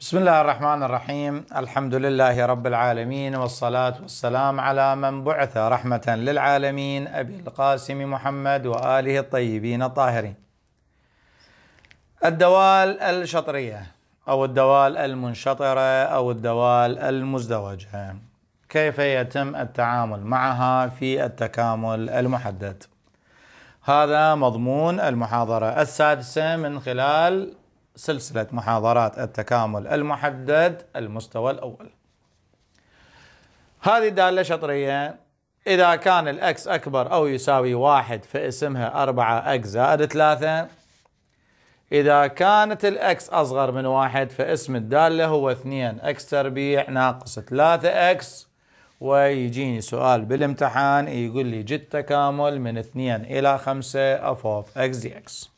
بسم الله الرحمن الرحيم الحمد لله رب العالمين والصلاة والسلام على من بعث رحمة للعالمين أبي القاسم محمد وآله الطيبين الطاهرين الدوال الشطرية أو الدوال المنشطرة أو الدوال المزدوجة كيف يتم التعامل معها في التكامل المحدد هذا مضمون المحاضرة السادسة من خلال سلسلة محاضرات التكامل المحدد المستوى الأول هذه دالة شطرية إذا كان الأكس أكبر أو يساوي واحد فاسمها أربعة أكس زائد ثلاثة إذا كانت الأكس أصغر من واحد فاسم الدالة هو اثنين أكس تربيع ناقص ثلاثة أكس ويجيني سؤال بالامتحان يقول لي جد تكامل من اثنين إلى خمسة أف أوف أكس دي أكس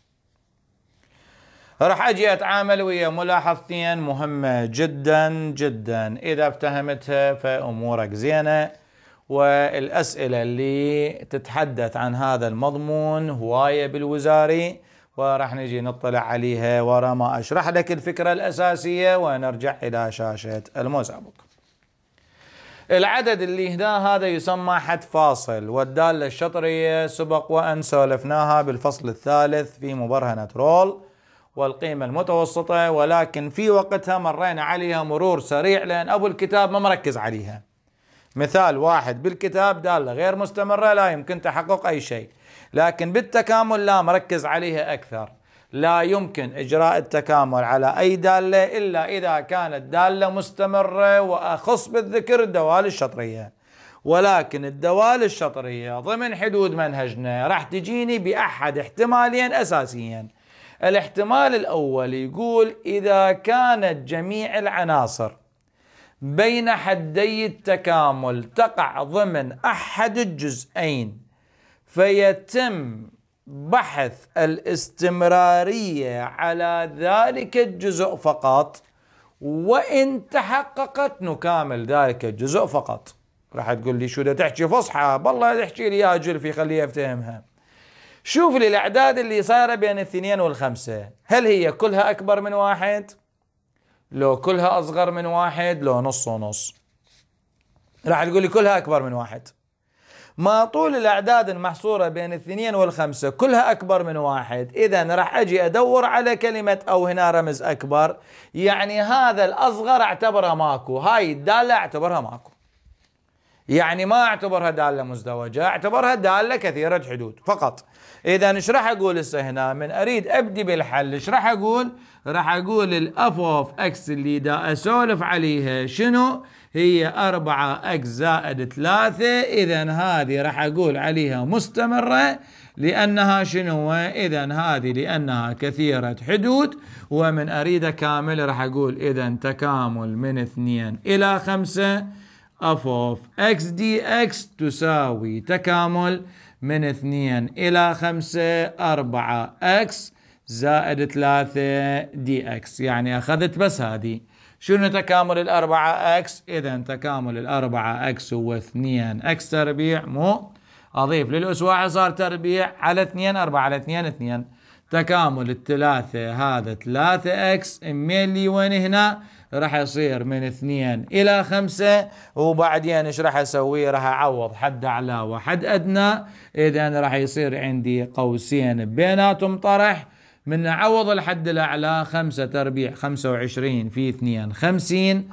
راح اجي اتعامل ويا ملاحظتين مهمة جدا جدا اذا افتهمتها فامورك زينة والاسئلة اللي تتحدث عن هذا المضمون هواية بالوزاري وراح نجي نطلع عليها ورا ما اشرح لك الفكرة الاساسية ونرجع الى شاشة المسابق العدد اللي هنا هذا يسمى حد فاصل والدالة الشطرية سبق وأن سولفناها بالفصل الثالث في مبرهنة رول والقيمة المتوسطة ولكن في وقتها مرينا عليها مرور سريع لأن أبو الكتاب ما مركز عليها مثال واحد بالكتاب دالة غير مستمرة لا يمكن تحقق أي شيء لكن بالتكامل لا مركز عليها أكثر لا يمكن إجراء التكامل على أي دالة إلا إذا كانت دالة مستمرة وأخص بالذكر الدوال الشطرية ولكن الدوال الشطرية ضمن حدود منهجنا راح تجيني بأحد احتمالين أساسيين الاحتمال الأول يقول إذا كانت جميع العناصر بين حدي التكامل تقع ضمن أحد الجزئين فيتم بحث الاستمرارية على ذلك الجزء فقط وإن تحققت نكامل ذلك الجزء فقط راح تقول لي شو ده تحكي فصحى بالله تحكي لي يا جلفي خليه افتهمها شوف لي الأعداد اللي صايرة بين الاثنين والخمسة هل هي كلها أكبر من واحد؟ لو كلها أصغر من واحد لو نص ونص راح تقول لي كلها أكبر من واحد ما طول الأعداد المحصورة بين الاثنين والخمسة كلها أكبر من واحد إذا راح أجي أدور على كلمة أو هنا رمز أكبر يعني هذا الأصغر اعتبره ماكو هاي الدالة اعتبرها ماكو يعني ما اعتبرها داله مزدوجه اعتبرها داله كثيره حدود فقط اذا ايش راح اقول هسه هنا من اريد ابدي بالحل ايش راح اقول راح اقول الاف اوف اكس اللي دا اسولف عليها شنو هي 4 اكس زائد 3 اذا هذه راح اقول عليها مستمره لانها شنو اذا هذه لانها كثيره حدود ومن اريد كامل راح اقول اذا تكامل من 2 الى 5 اف اوف x دي اكس تساوي تكامل من 2 إلى 5 4 x زائد 3 دي اكس يعني أخذت بس هذه شنو تكامل الأربعة x إذا تكامل الأربعة x هو 2 x تربيع مو أضيف للأسواع صار تربيع على 2 4 على 2 2 تكامل الثلاثة هذا ثلاثة اكس ميلي وين هنا راح يصير من اثنين الى خمسة وبعدين ايش راح اسوي راح اعوض حد اعلى وحد ادنى اذا راح يصير عندي قوسين بيناتهم طرح من عوض الحد الأعلى خمسة تربيع خمسة وعشرين في اثنين خمسين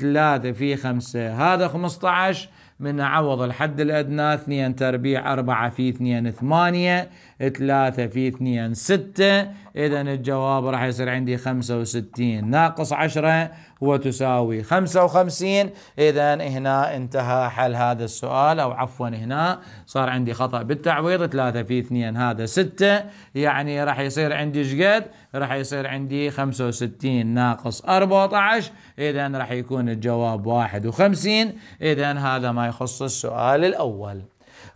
ثلاثة في خمسة هذا خمسة من عوض الحد الأدنى اثنين تربيع أربعة في اثنين ثمانية 3 في 2 6 إذا الجواب راح يصير عندي 65 ناقص 10 وتساوي 55 إذا هنا انتهى حل هذا السؤال أو عفوا هنا صار عندي خطأ بالتعويض 3 في 2 هذا 6 يعني راح يصير عندي ايش قد راح يصير عندي 65 ناقص 14 إذا راح يكون الجواب 51 إذا هذا ما يخص السؤال الأول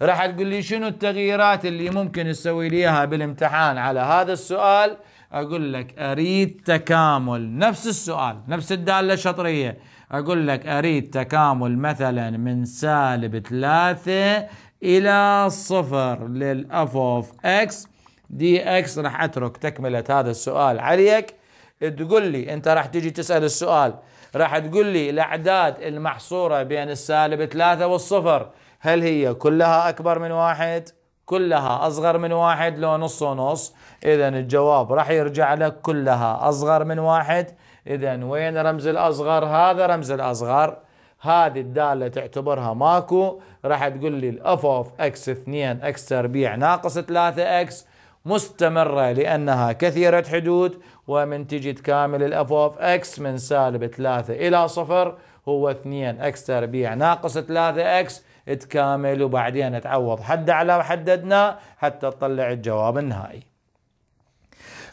راح تقول لي شنو التغييرات اللي ممكن تسوي لي اياها بالامتحان على هذا السؤال اقول لك اريد تكامل نفس السؤال نفس الداله الشطريه اقول لك اريد تكامل مثلا من سالب ثلاثة الى صفر للاف اوف اكس دي اكس راح اترك تكمله هذا السؤال عليك تقول لي انت راح تجي تسال السؤال راح تقول لي الاعداد المحصوره بين السالب ثلاثة والصفر هل هي كلها أكبر من واحد؟ كلها أصغر من واحد لو نص ونص إذا الجواب راح يرجع لك كلها أصغر من واحد إذا وين رمز الأصغر؟ هذا رمز الأصغر هذه الدالة تعتبرها ماكو راح تقول لي الاف اوف اكس 2 اكس تربيع ناقص 3 اكس مستمرة لأنها كثيرة حدود ومن تجي تكامل الاف اوف اكس من سالب 3 إلى صفر هو 2 اكس تربيع ناقص 3 اكس تكامل وبعدين تعوض حد على حددنا حتى تطلع الجواب النهائي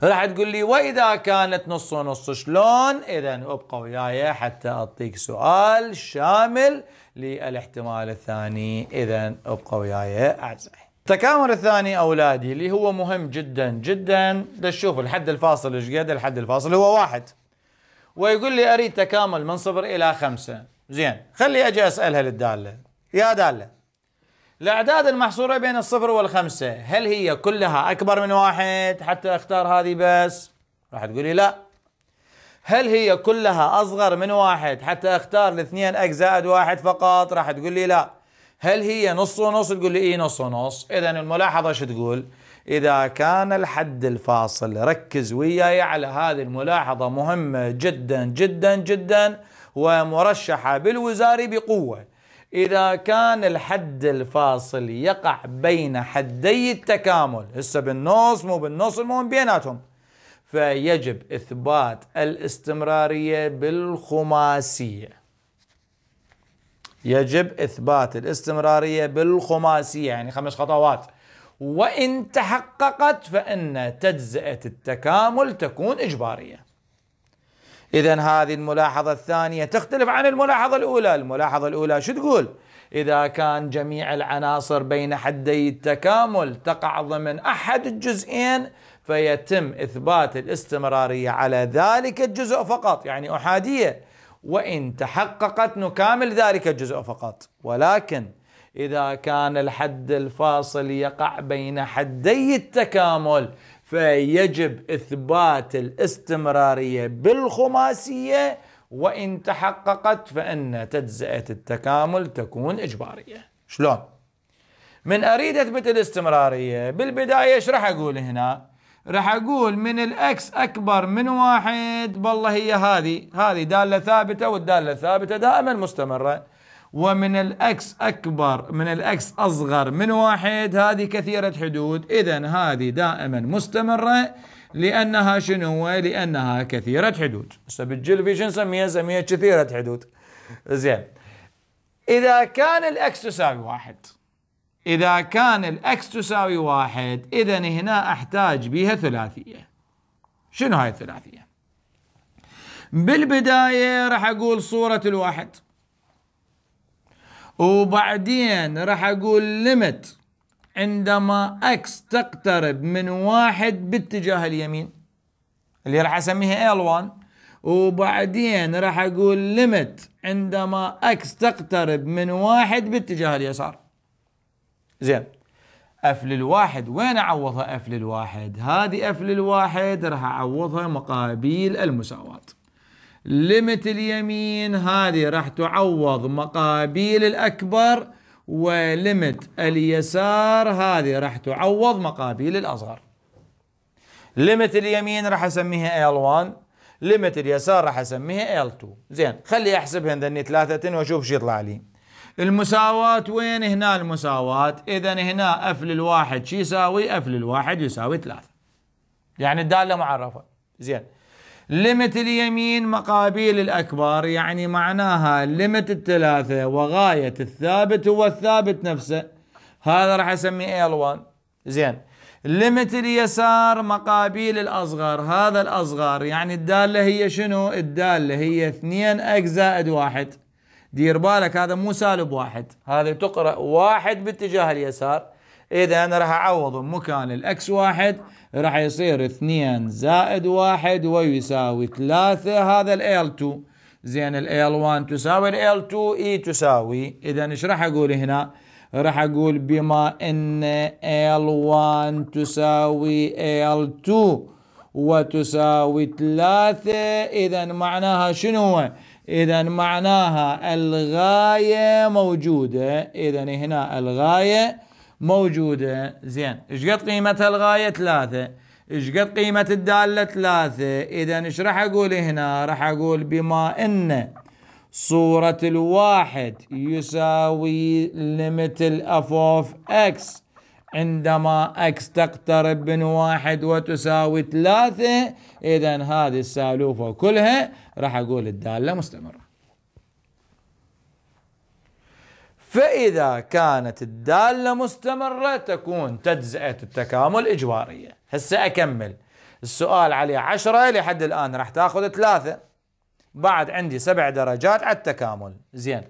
راح تقول لي واذا كانت نص ونص شلون اذا ابقى وياي حتى اعطيك سؤال شامل للاحتمال الثاني اذا ابقى وياي اعزائي التكامل الثاني اولادي اللي هو مهم جدا جدا لشوف الحد الفاصل ايش قد الحد الفاصل هو واحد ويقول لي اريد تكامل من صفر الى خمسه زين خلي اجي اسالها للداله يا دالة الأعداد المحصورة بين الصفر والخمسة هل هي كلها أكبر من واحد حتى أختار هذه بس راح تقولي لا هل هي كلها أصغر من واحد حتى أختار الاثنين زائد واحد فقط راح تقولي لا هل هي نص ونص تقول لي إيه نص ونص إذا الملاحظة شو تقول إذا كان الحد الفاصل ركز وياي على هذه الملاحظة مهمة جدا جدا جدا ومرشحة بالوزاري بقوة إذا كان الحد الفاصل يقع بين حدي التكامل هسه بالنص مو بالنص المهم بيناتهم فيجب إثبات الاستمرارية بالخماسية يجب إثبات الاستمرارية بالخماسية يعني خمس خطوات وإن تحققت فإن تجزئة التكامل تكون إجبارية إذا هذه الملاحظة الثانية تختلف عن الملاحظة الأولى الملاحظة الأولى شو تقول إذا كان جميع العناصر بين حدي التكامل تقع ضمن أحد الجزئين فيتم إثبات الاستمرارية على ذلك الجزء فقط يعني أحادية وإن تحققت نكامل ذلك الجزء فقط ولكن إذا كان الحد الفاصل يقع بين حدي التكامل فيجب اثبات الاستمراريه بالخماسيه وان تحققت فان تجزئه التكامل تكون اجباريه شلون من اريد اثبت الاستمراريه بالبدايه ايش راح اقول هنا راح اقول من الاكس اكبر من واحد بالله هي هذه هذه داله ثابته والداله الثابته دائما مستمره ومن الأكس أكبر من الأكس أصغر من واحد هذه كثيرة حدود إذا هذه دائما مستمرة لأنها شنو لأنها كثيرة حدود هسه بالجلفي شو نسميها نسميها كثيرة حدود زين إذا كان الأكس تساوي واحد إذا كان الأكس تساوي واحد إذا هنا أحتاج بها ثلاثية شنو هاي الثلاثية بالبداية راح أقول صورة الواحد وبعدين راح اقول ليمت عندما اكس تقترب من واحد باتجاه اليمين اللي راح اسميها ال 1 وبعدين راح اقول ليمت عندما اكس تقترب من واحد باتجاه اليسار زين اف للواحد وين اعوضها اف للواحد هذه اف للواحد راح اعوضها مقابل المساواه ليمت اليمين هذه راح تعوض مقابيل الأكبر وليمت اليسار هذه راح تعوض مقابيل الأصغر ليمت اليمين راح أسميها L1 ليمت اليسار راح أسميها L2 زين خلي احسب هذني ثلاثة وأشوف شو يطلع لي المساواة وين هنا المساواة إذا هنا أف للواحد شو يساوي أف للواحد يساوي ثلاثة يعني الدالة معرفة زين ليمت اليمين مقابيل الأكبر يعني معناها ليمت الثلاثة وغاية الثابت هو الثابت نفسه هذا راح أسميه L1 زين ليمت اليسار مقابيل الأصغر هذا الأصغر يعني الدالة هي شنو الدالة هي 2 اكس زائد واحد دير بالك هذا مو سالب واحد هذا تقرأ واحد باتجاه اليسار إذا أنا راح أعوض مكان الأكس واحد راح يصير اثنين زائد واحد ويساوي ثلاثة هذا ال L2 زين ال L1 تساوي ال L2 E تساوي إذا إيش راح أقول هنا؟ راح أقول بما أن L1 تساوي L2 وتساوي ثلاثة إذا معناها شنو هو؟ إذا معناها الغاية موجودة إذا هنا الغاية موجودة زين ايش قد قيمة الغاية ثلاثة ايش قد قيمة الدالة ثلاثة اذا ايش راح اقول هنا راح اقول بما ان صورة الواحد يساوي ليمت الاف اوف اكس عندما اكس تقترب من واحد وتساوي ثلاثة اذا هذه السالوفة كلها راح اقول الدالة مستمرة فإذا كانت الدالة مستمرة تكون تجزئة التكامل إجوارية هسه أكمل السؤال عليه عشرة لحد الآن راح تاخذ ثلاثة بعد عندي سبع درجات على التكامل زين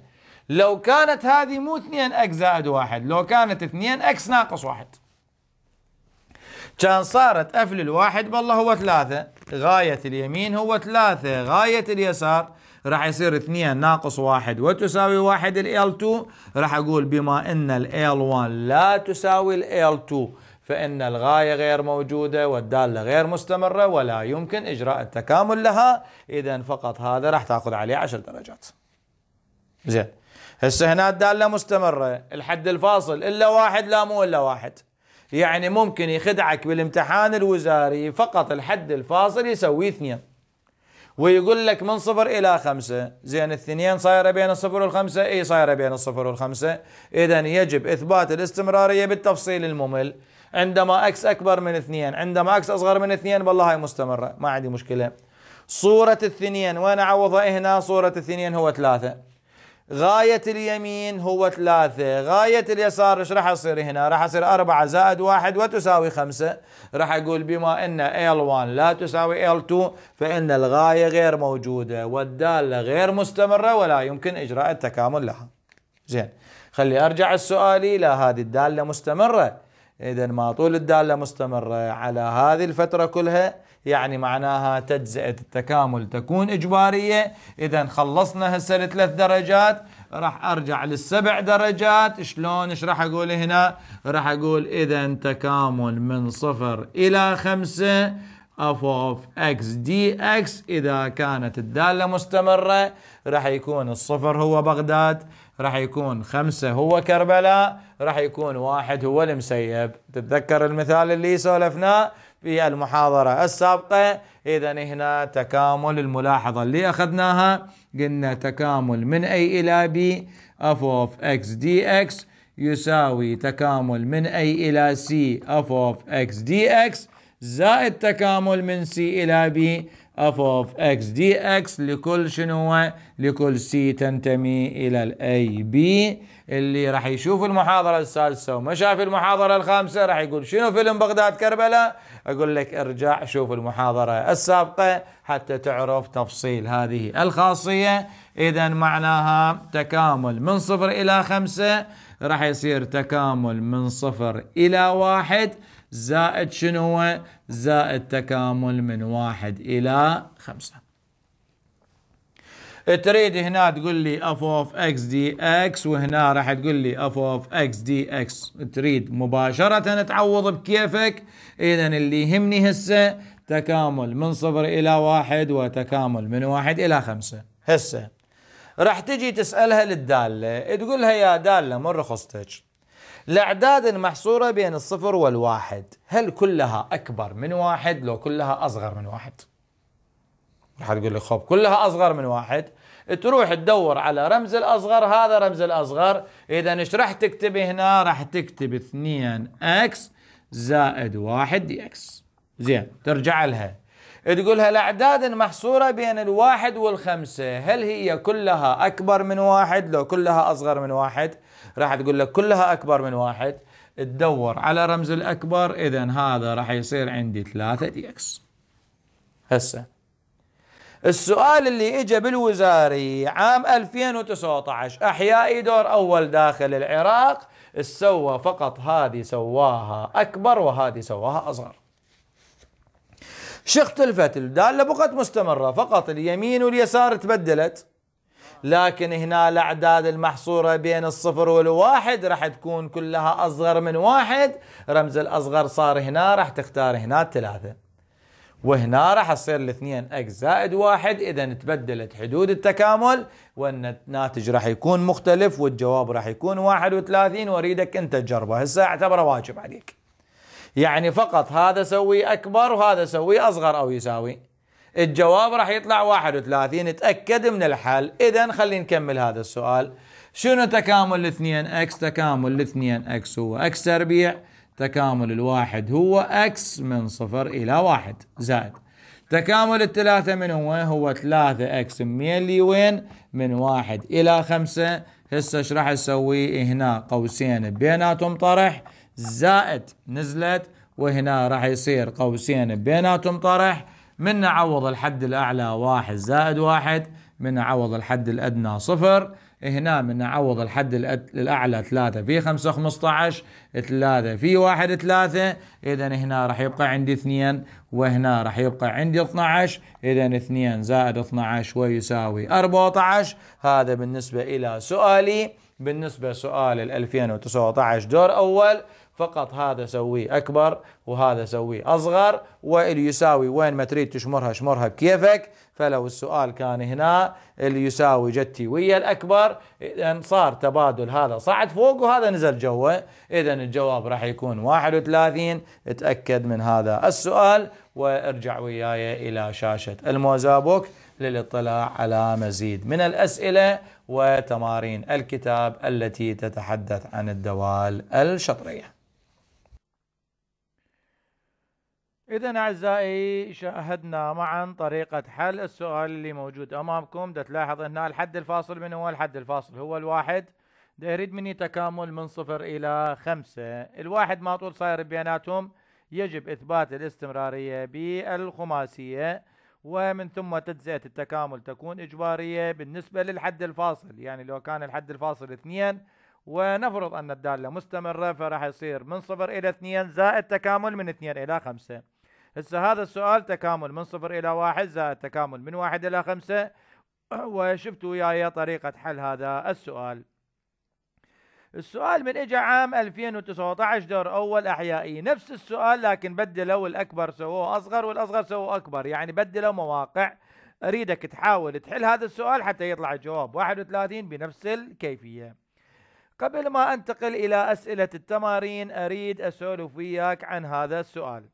لو كانت هذه مو اثنين اكس زائد واحد لو كانت اثنين اكس ناقص واحد كان صارت أفل الواحد بالله هو ثلاثة غاية اليمين هو ثلاثة غاية اليسار راح يصير اثنين ناقص واحد وتساوي واحد ال L2 راح أقول بما أن ال L1 لا تساوي ال L2 فإن الغاية غير موجودة والدالة غير مستمرة ولا يمكن إجراء التكامل لها إذا فقط هذا راح تأخذ عليه عشر درجات زين هسه هنا الدالة مستمرة الحد الفاصل إلا واحد لا مو إلا واحد يعني ممكن يخدعك بالامتحان الوزاري فقط الحد الفاصل يسوي اثنين ويقول لك من صفر الى خمسة زين الاثنين صايرة بين الصفر والخمسة اي صايرة بين الصفر والخمسة اذا يجب اثبات الاستمرارية بالتفصيل الممل عندما اكس اكبر من اثنين عندما اكس اصغر من اثنين والله هاي مستمرة ما عندي مشكلة صورة الثنين وين اعوضها هنا صورة الثنين هو ثلاثة غاية اليمين هو ثلاثة غاية اليسار ايش راح يصير هنا راح يصير أربعة زائد واحد وتساوي خمسة راح أقول بما أن L1 لا تساوي L2 فإن الغاية غير موجودة والدالة غير مستمرة ولا يمكن إجراء التكامل لها زين خلي أرجع السؤالي إلى هذه الدالة مستمرة إذا ما طول الدالة مستمرة على هذه الفترة كلها يعني معناها تجزئة التكامل تكون إجبارية إذا خلصنا هسه الثلاث درجات راح أرجع للسبع درجات شلون إيش راح أقول هنا راح أقول إذا تكامل من صفر إلى خمسة اف اوف اكس دي اكس اذا كانت الداله مستمره راح يكون الصفر هو بغداد راح يكون خمسه هو كربلاء راح يكون واحد هو المسيب تتذكر المثال اللي سولفناه في المحاضرة السابقة إذا هنا تكامل الملاحظة اللي أخذناها قلنا تكامل من A إلى B f of x dx يساوي تكامل من A إلى C f of x dx زائد تكامل من C إلى B f of x dx لكل شنو لكل C تنتمي إلى الأي A B اللي راح يشوف المحاضرة السادسة وما شاف المحاضرة الخامسة راح يقول شنو فيلم بغداد كربلاء أقول لك ارجع شوف المحاضرة السابقة حتى تعرف تفصيل هذه الخاصية إذا معناها تكامل من صفر إلى خمسة راح يصير تكامل من صفر إلى واحد زائد شنو هو زائد تكامل من واحد إلى خمسة تريد هنا تقول لي اف اوف اكس دي اكس وهنا راح تقول لي اف اوف اكس دي اكس تريد مباشره تعوض بكيفك اذا اللي يهمني هسه تكامل من صفر الى واحد وتكامل من واحد الى خمسه هسه راح تجي تسالها للداله تقول لها يا داله من رخصتك الأعداد المحصورة بين الصفر والواحد هل كلها أكبر من واحد لو كلها أصغر من واحد؟ راح تقول لي خب كلها اصغر من واحد تروح تدور على رمز الاصغر هذا رمز الاصغر اذا ايش راح تكتب هنا راح تكتب 2 اكس زائد 1 دي اكس زين ترجع لها تقولها الاعداد المحصوره بين الواحد والخمسه هل هي كلها اكبر من واحد لو كلها اصغر من واحد راح تقول لك كلها اكبر من واحد تدور على رمز الاكبر اذا هذا راح يصير عندي 3 دي اكس هسه السؤال اللي اجى بالوزاري عام 2019 احياء دور اول داخل العراق سوى فقط هذه سواها اكبر وهذه سواها اصغر شخت اختلفت الداله بقت مستمره فقط اليمين واليسار تبدلت لكن هنا الأعداد المحصورة بين الصفر والواحد راح تكون كلها أصغر من واحد رمز الأصغر صار هنا راح تختار هنا ثلاثة وهنا راح تصير الاثنين اكس زائد واحد اذا تبدلت حدود التكامل والناتج راح يكون مختلف والجواب راح يكون 31 واريدك انت تجربه هسه اعتبره واجب عليك. يعني فقط هذا سوي اكبر وهذا سوي اصغر او يساوي. الجواب راح يطلع 31 تاكد من الحل اذا خلينا نكمل هذا السؤال. شنو تكامل الاثنين اكس؟ تكامل الاثنين اكس هو اكس تربيع تكامل الواحد هو اكس من صفر الى واحد زائد تكامل الثلاثة من هو هو ثلاثة اكس ميلي وين من واحد الى خمسة هسه ايش راح اسوي هنا قوسين بيناتهم طرح زائد نزلت وهنا راح يصير قوسين بيناتهم طرح من عوض الحد الاعلى واحد زائد واحد من عوض الحد الادنى صفر هنا إيه، نعوض نعم، الحد الاعلى 3 في 5 15 3 في 1 3 اذا هنا راح يبقى عندي 2 وهنا راح يبقى عندي 12 اذا 2 زائد 12 ويساوي 14 هذا بالنسبه الى سؤالي بالنسبه سؤال ال 2019 دور اول فقط هذا سويه أكبر وهذا سويه أصغر واللي يساوي وين ما تريد تشمرها شمرها بكيفك فلو السؤال كان هنا اللي يساوي جتي ويا الأكبر إذا صار تبادل هذا صعد فوق وهذا نزل جوه إذا الجواب راح يكون 31 اتاكد من هذا السؤال وارجع وياي إلى شاشة الموزابوك للاطلاع على مزيد من الأسئلة وتمارين الكتاب التي تتحدث عن الدوال الشطريه إذا أعزائي شاهدنا معا طريقة حل السؤال اللي موجود أمامكم دا تلاحظ أن الحد الفاصل من هو الحد الفاصل هو الواحد دا يريد مني تكامل من صفر إلى خمسة الواحد ما طول صاير بياناتهم يجب إثبات الاستمرارية بالخماسية ومن ثم تجزئة التكامل تكون إجبارية بالنسبة للحد الفاصل يعني لو كان الحد الفاصل اثنين ونفرض أن الدالة مستمرة فراح يصير من صفر إلى اثنين زائد تكامل من اثنين إلى خمسة هسه هذا السؤال تكامل من صفر الى واحد زائد تكامل من واحد الى خمسة وشفتوا وياي طريقة حل هذا السؤال السؤال من اجى عام 2019 دور اول احيائي نفس السؤال لكن بدلوا الاكبر سووه اصغر والاصغر سووه اكبر يعني بدلوا مواقع اريدك تحاول تحل هذا السؤال حتى يطلع الجواب 31 بنفس الكيفيه قبل ما انتقل الى اسئله التمارين اريد اسولف وياك عن هذا السؤال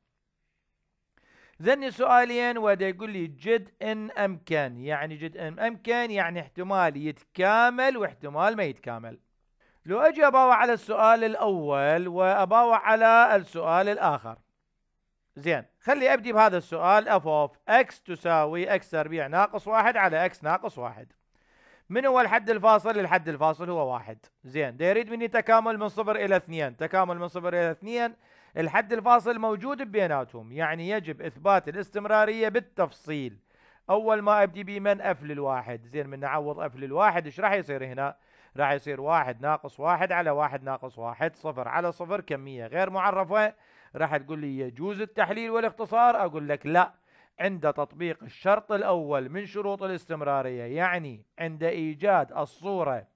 ذني سؤالين وده يقول لي جد ان امكن يعني جد ان امكن يعني احتمال يتكامل واحتمال ما يتكامل لو اجي اباوع على السؤال الاول واباوع على السؤال الاخر زين خلي ابدي بهذا السؤال اف اوف اكس تساوي اكس تربيع ناقص واحد على اكس ناقص واحد من هو الحد الفاصل؟ الحد الفاصل هو واحد زين ده يريد مني تكامل من صفر الى اثنين تكامل من صفر الى اثنين الحد الفاصل موجود بيناتهم يعني يجب إثبات الاستمرارية بالتفصيل أول ما أبدي بيه من أف للواحد زين من نعوض أف للواحد إيش راح يصير هنا راح يصير واحد ناقص واحد على واحد ناقص واحد صفر على صفر كمية غير معرفة راح تقول لي يجوز التحليل والاختصار أقول لك لا عند تطبيق الشرط الأول من شروط الاستمرارية يعني عند إيجاد الصورة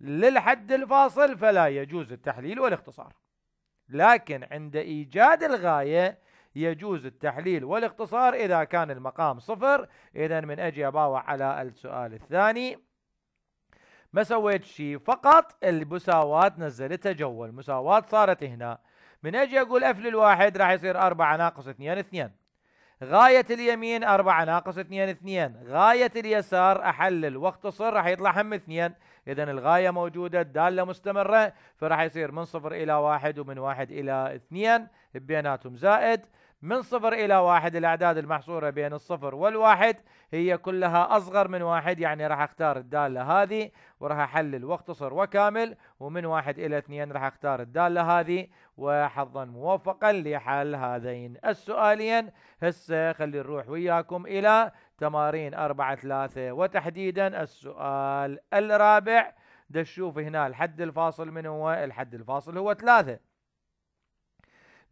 للحد الفاصل فلا يجوز التحليل والاختصار لكن عند إيجاد الغاية يجوز التحليل والاختصار إذا كان المقام صفر إذا من أجي أباوع على السؤال الثاني ما سويت شيء فقط المساواة نزلتها جوا المساواة صارت هنا من أجي أقول أف للواحد راح يصير 4 ناقص 2 2 غاية اليمين 4 ناقص 2 2 غاية اليسار أحلل واختصر راح يطلع هم 2 اذا الغايه موجوده الداله مستمره فراح يصير من صفر الى واحد ومن واحد الى اثنين بيناتهم زائد من صفر إلى واحد الأعداد المحصورة بين الصفر والواحد هي كلها أصغر من واحد يعني راح أختار الدالة هذه وراح أحلل واختصر وكامل ومن واحد إلى اثنين راح أختار الدالة هذه وحظا موفقا لحل هذين السؤالين هسه خلي نروح وياكم إلى تمارين أربعة ثلاثة وتحديدا السؤال الرابع دشوف هنا الحد الفاصل من هو الحد الفاصل هو ثلاثة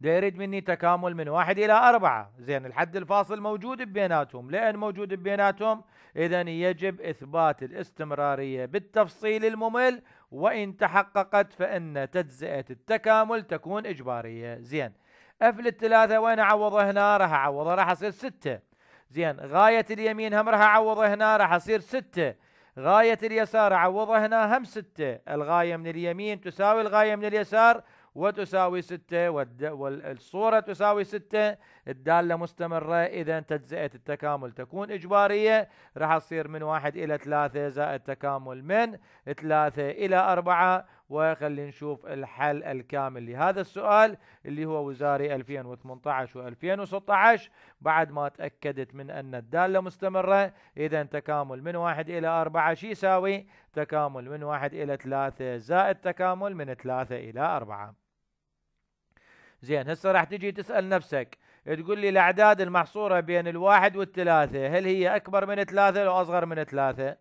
ده يريد مني تكامل من واحد إلى أربعة زين الحد الفاصل موجود بيناتهم لأن موجود بيناتهم إذا يجب إثبات الاستمرارية بالتفصيل الممل وإن تحققت فإن تجزئة التكامل تكون إجبارية زين اف للثلاثة وين اعوضه هنا راح اعوضه راح اصير ستة زين غاية اليمين هم راح اعوضه هنا راح اصير ستة غاية اليسار اعوضه هنا هم ستة الغاية من اليمين تساوي الغاية من اليسار وتساوي 6 والصورة تساوي 6 الدالة مستمرة إذا تجزئة التكامل تكون إجبارية راح تصير من 1 إلى 3 زائد تكامل من 3 إلى 4 وخلينا نشوف الحل الكامل لهذا السؤال اللي هو وزاري 2018 و2016 بعد ما تأكدت من أن الدالة مستمرة إذا تكامل من 1 إلى 4 شي يساوي تكامل من 1 إلى 3 زائد تكامل من 3 إلى 4 زين هسه راح تجي تسال نفسك تقول لي الاعداد المحصوره بين الواحد والثلاثه هل هي اكبر من ثلاثه او اصغر من ثلاثه؟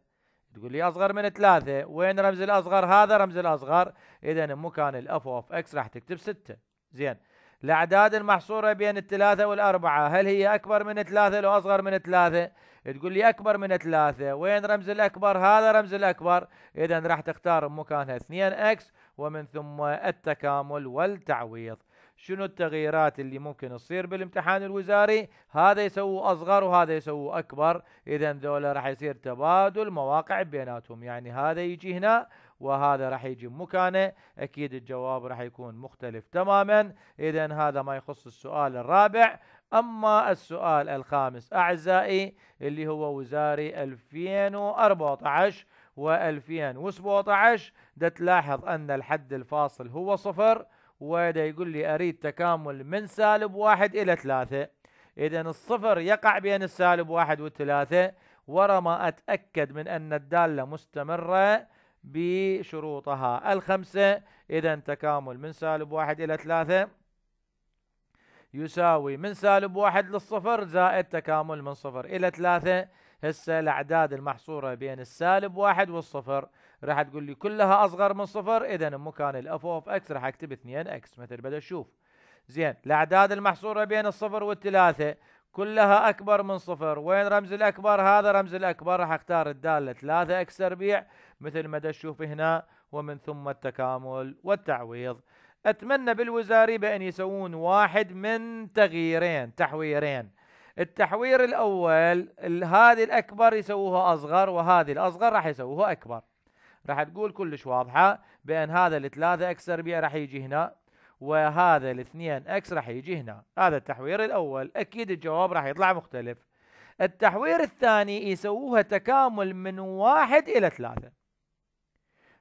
تقول لي اصغر من ثلاثه، وين رمز الاصغر؟ هذا رمز الاصغر، اذا بمكان الاف اوف اكس راح تكتب سته، زين. الاعداد المحصوره بين الثلاثه والاربعه، هل هي اكبر من ثلاثه لو اصغر من ثلاثه؟ تقول لي اكبر من ثلاثه، وين رمز الاكبر؟ هذا رمز الاكبر، اذا راح تختار بمكانها 2 اكس ومن ثم التكامل والتعويض. شنو التغييرات اللي ممكن تصير بالامتحان الوزاري هذا يسووا اصغر وهذا يسووا اكبر اذا ذولا راح يصير تبادل مواقع بيناتهم يعني هذا يجي هنا وهذا راح يجي مكانه اكيد الجواب راح يكون مختلف تماما اذا هذا ما يخص السؤال الرابع اما السؤال الخامس اعزائي اللي هو وزاري 2014 و2017 ده تلاحظ ان الحد الفاصل هو صفر وده يقول لي اريد تكامل من سالب واحد الى ثلاثة اذا الصفر يقع بين السالب واحد والثلاثة ورا ما اتاكد من ان الدالة مستمرة بشروطها الخمسة اذا تكامل من سالب واحد الى ثلاثة يساوي من سالب واحد للصفر زائد تكامل من صفر الى ثلاثة هسه الاعداد المحصورة بين السالب واحد والصفر راح تقول لي كلها اصغر من صفر اذا بمكان الاف اوف اكس راح اكتب 2 اكس مثل بدا تشوف زين الاعداد المحصوره بين الصفر والثلاثه كلها اكبر من صفر وين رمز الاكبر هذا رمز الاكبر راح اختار الداله 3 اكس تربيع مثل ما تشوف هنا ومن ثم التكامل والتعويض اتمنى بالوزاري بان يسوون واحد من تغييرين تحويرين التحوير الاول هذه الاكبر يسووها اصغر وهذه الاصغر راح يسووها اكبر راح تقول كلش واضحة بأن هذا الثلاثة اكس تربيع راح يجي هنا وهذا الاثنين اكس راح يجي هنا هذا التحوير الأول أكيد الجواب راح يطلع مختلف التحوير الثاني يسووها تكامل من واحد إلى ثلاثة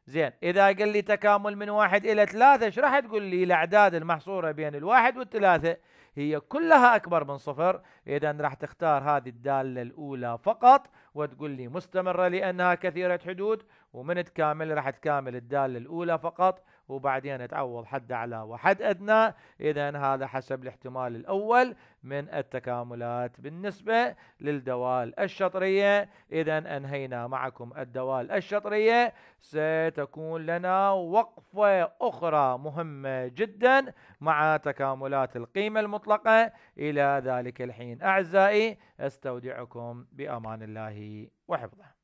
زين اذا قال لي تكامل من واحد الى ثلاثه ايش راح تقول لي الاعداد المحصوره بين الواحد والثلاثه هي كلها اكبر من صفر اذا راح تختار هذه الداله الاولى فقط وتقول لي مستمره لانها كثيره حدود ومن تكامل راح تكامل الداله الاولى فقط وبعدين تعوض حد أعلى وحد أدنى إذا هذا حسب الاحتمال الأول من التكاملات بالنسبة للدوال الشطرية إذا أنهينا معكم الدوال الشطرية ستكون لنا وقفة أخرى مهمة جدا مع تكاملات القيمة المطلقة إلى ذلك الحين أعزائي أستودعكم بأمان الله وحفظه